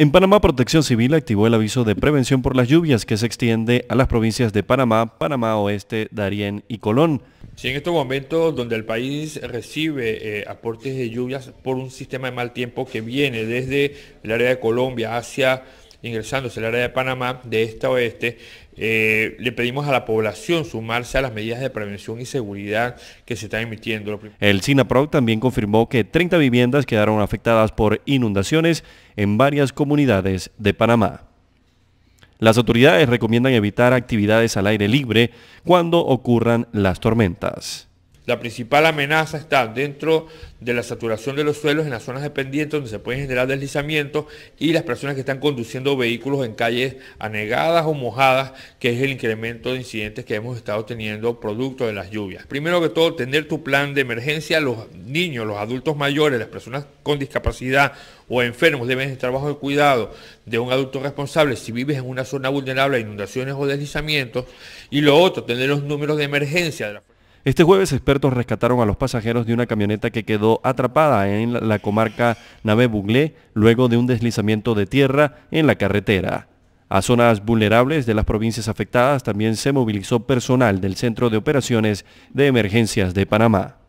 En Panamá, Protección Civil activó el aviso de prevención por las lluvias que se extiende a las provincias de Panamá, Panamá Oeste, Darién y Colón. Sí, en estos momentos donde el país recibe eh, aportes de lluvias por un sistema de mal tiempo que viene desde el área de Colombia hacia ingresándose al área de Panamá de este a oeste, eh, le pedimos a la población sumarse a las medidas de prevención y seguridad que se están emitiendo. El SINAPROC también confirmó que 30 viviendas quedaron afectadas por inundaciones en varias comunidades de Panamá. Las autoridades recomiendan evitar actividades al aire libre cuando ocurran las tormentas. La principal amenaza está dentro de la saturación de los suelos en las zonas de pendiente donde se pueden generar deslizamientos y las personas que están conduciendo vehículos en calles anegadas o mojadas, que es el incremento de incidentes que hemos estado teniendo producto de las lluvias. Primero que todo, tener tu plan de emergencia. Los niños, los adultos mayores, las personas con discapacidad o enfermos deben estar bajo el cuidado de un adulto responsable si vives en una zona vulnerable a inundaciones o deslizamientos. Y lo otro, tener los números de emergencia de este jueves expertos rescataron a los pasajeros de una camioneta que quedó atrapada en la comarca Nave Buglé luego de un deslizamiento de tierra en la carretera. A zonas vulnerables de las provincias afectadas también se movilizó personal del Centro de Operaciones de Emergencias de Panamá.